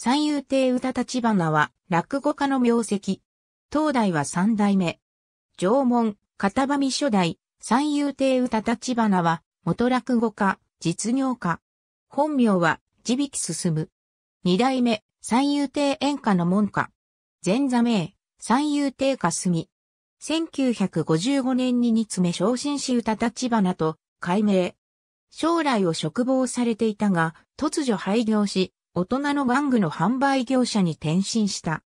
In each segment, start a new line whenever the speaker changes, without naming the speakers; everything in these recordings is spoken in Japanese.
三遊亭歌立花は落語家の名跡。当代は三代目。縄文、片上初代、三遊亭歌立花は元落語家、実業家。本名は地引き進む。二代目、三遊亭演歌の門下。前座名、三遊亭霞。1955年に煮詰め昇進し歌立花と改名。将来を嘱望されていたが、突如廃業し、大人の玩具の販売業者に転身した。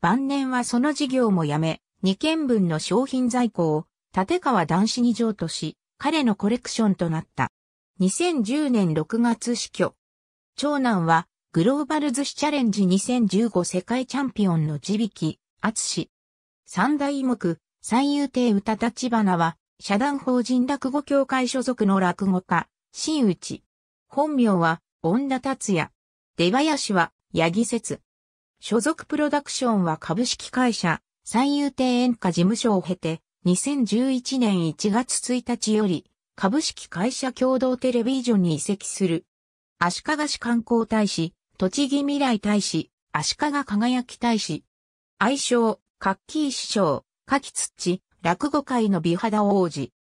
晩年はその事業もやめ、2軒分の商品在庫を立川男子に譲渡し、彼のコレクションとなった。2010年6月死去。長男はグローバル寿司チャレンジ2015世界チャンピオンの地引き、厚三大目、三遊亭歌立花は、社団法人落語協会所属の落語家、新内。本名は、恩田達也。出林は、八木節。所属プロダクションは株式会社、三遊亭演歌事務所を経て、2011年1月1日より、株式会社共同テレビジョンに移籍する。足利市観光大使、栃木未来大使、足利輝き大使。愛称、カッキー師匠、カキツチ、落語界の美肌王子。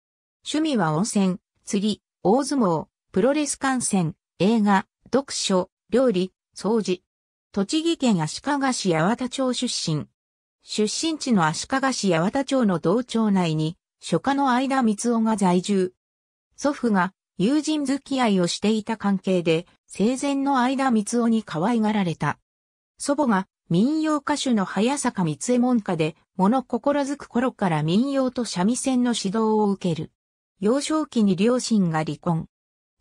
趣味は温泉、釣り、大相撲、プロレス観戦、映画、読書、料理、掃除。栃木県足利市八幡町出身。出身地の足利市八幡町の道町内に、初夏の間光尾が在住。祖父が友人付き合いをしていた関係で、生前の間光尾に可愛がられた。祖母が民謡歌手の早坂三江門下で、物心づく頃から民謡と三味線の指導を受ける。幼少期に両親が離婚。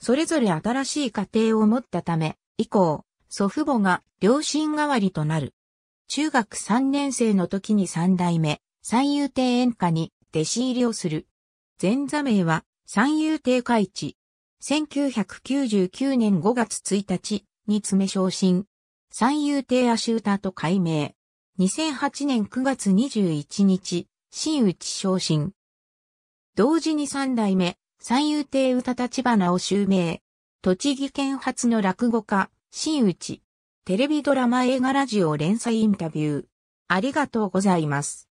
それぞれ新しい家庭を持ったため、以降、祖父母が両親代わりとなる。中学3年生の時に三代目、三遊亭演歌に弟子入りをする。前座名は三遊亭海地。1999年5月1日に詰め昇進。三遊亭足歌と改名。2008年9月21日、新内昇進。同時に三代目、三遊亭歌立花を襲名。栃木県発の落語家、新内。テレビドラマ映画ラジオ連載インタビュー。ありがとうございます。